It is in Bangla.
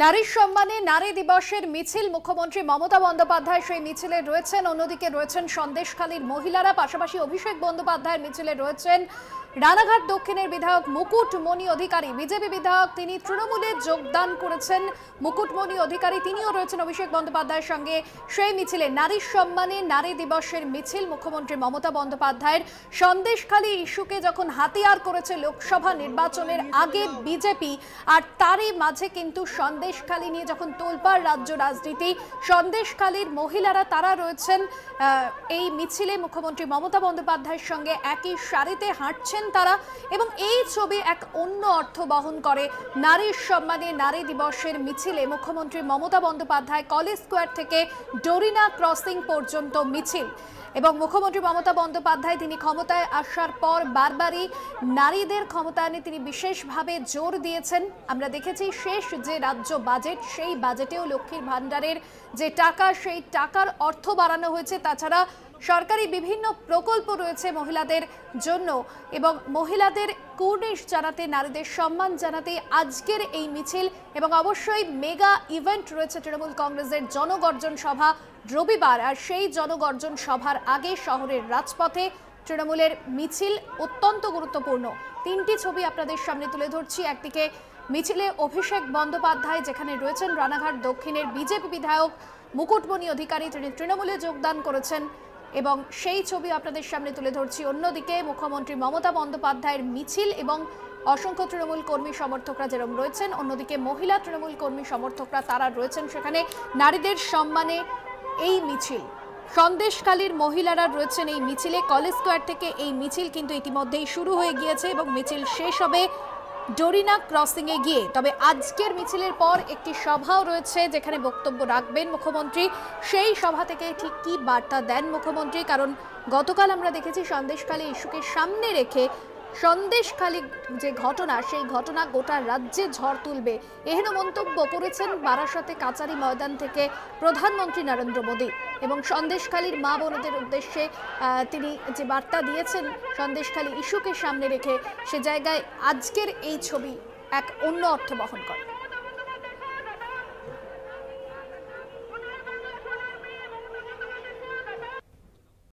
নারীর সম্মানে নারী দিবসের মিছিল মুখ্যমন্ত্রী মমতা বন্দ্যোপাধ্যায় সেই মিছিলে রয়েছেন অন্যদিকে রয়েছেন সন্দেশখালীর মহিলারা পাশাপাশি অভিষেক বন্দ্যোপাধ্যায়ের মিছিলে রয়েছেন রানাঘাট দক্ষিণের বিধায়ক মুকুটমণি অধিকারী বিজেপি বিধায়ক তিনি তৃণমূলে যোগদান করেছেন মুকুটমণি অধিকারী তিনিও রয়েছেন অভিষেক বন্দ্যোপাধ্যায়ের সঙ্গে সেই মিছিলে নারী সম্মানে নারী দিবসের মিছিল মুখ্যমন্ত্রী মমতা বন্দ্যোপাধ্যায়ের সন্দেশখালী ইস্যুকে যখন হাতিয়ার করেছে লোকসভা নির্বাচনের আগে বিজেপি আর তারই মাঝে কিন্তু সন্দেশখালী নিয়ে যখন তোলপার রাজ্য রাজনীতি সন্দেশখালীর মহিলারা তারা রয়েছেন এই মিছিলে মুখ্যমন্ত্রী মমতা বন্দ্যোপাধ্যায়ের সঙ্গে একই সারিতে হাঁটছেন করেন তারা এবং এই ছবি এক অন্য অর্থ বহন করে নারীর সম্মানে নারী দিবসের মিছিলে মুখ্যমন্ত্রী মমতা বন্দ্যোপাধ্যায় কলেজ স্কোয়ার থেকে ডোরিনা ক্রসিং পর্যন্ত মিছিল এবং মুখ্যমন্ত্রী মমতা বন্দ্যোপাধ্যায় তিনি ক্ষমতায় আসার পর বারবারই নারীদের ক্ষমতায়নে তিনি বিশেষভাবে জোর দিয়েছেন আমরা দেখেছি শেষ যে রাজ্য বাজেট সেই বাজেটেও লক্ষ্মীর ভাণ্ডারের যে টাকা সেই টাকার অর্থ বাড়ানো হয়েছে তাছাড়া সরকারি বিভিন্ন প্রকল্প রয়েছে মহিলাদের জন্য এবং মহিলাদের কুর্নিশ জানাতে নারীদের সম্মান জানাতে আজকের এই মিছিল এবং অবশ্যই মেগা ইভেন্ট রয়েছে তৃণমূল কংগ্রেসের জনগর্জন সভা রবিবার আর সেই জনগর্জন সভার আগে শহরের রাজপথে তৃণমূলের মিছিল অত্যন্ত গুরুত্বপূর্ণ তিনটি ছবি আপনাদের সামনে তুলে ধরছি একদিকে মিছিলে অভিষেক বন্দ্যোপাধ্যায় যেখানে রয়েছেন রানাঘাট দক্ষিণের বিজেপি বিধায়ক মুকুটমণি অধিকারী তিনি তৃণমূলে যোগদান করেছেন এবং সেই ছবি আপনাদের সামনে তুলে ধরছি অন্যদিকে মুখ্যমন্ত্রী মমতা বন্দ্যোপাধ্যায়ের মিছিল এবং অসংখ্য তৃণমূল কর্মী সমর্থকরা যেরকম রয়েছেন অন্যদিকে মহিলা তৃণমূল কর্মী সমর্থকরা তারা রয়েছেন সেখানে নারীদের সম্মানে এই মিছিল সন্দেশকালীর মহিলারা রয়েছেন এই মিছিলে কলেজ স্কোয়ার থেকে এই মিছিল কিন্তু ইতিমধ্যেই শুরু হয়ে গিয়েছে এবং মিছিল শেষ হবে ডোরিনা ক্রসিংয়ে গিয়ে তবে আজকের মিছিলের পর একটি সভাও রয়েছে যেখানে বক্তব্য রাখবেন মুখ্যমন্ত্রী সেই সভা থেকে ঠিক কী বার্তা দেন মুখ্যমন্ত্রী কারণ গতকাল আমরা দেখেছি সন্দেশকালে ইস্যুকে সামনে রেখে সন্দেশখালী যে ঘটনা সেই ঘটনা গোটা রাজ্যে ঝড় তুলবে এহেন মন্তব্য করেছেন বারাসতে কাচারি ময়দান থেকে প্রধানমন্ত্রী নরেন্দ্র মোদী এবং সন্দেশখালীর মা বোনদের উদ্দেশ্যে তিনি যে বার্তা দিয়েছেন সন্দেশখালী ইস্যুকে সামনে রেখে সে জায়গায় আজকের এই ছবি এক অন্য অর্থ বহন করে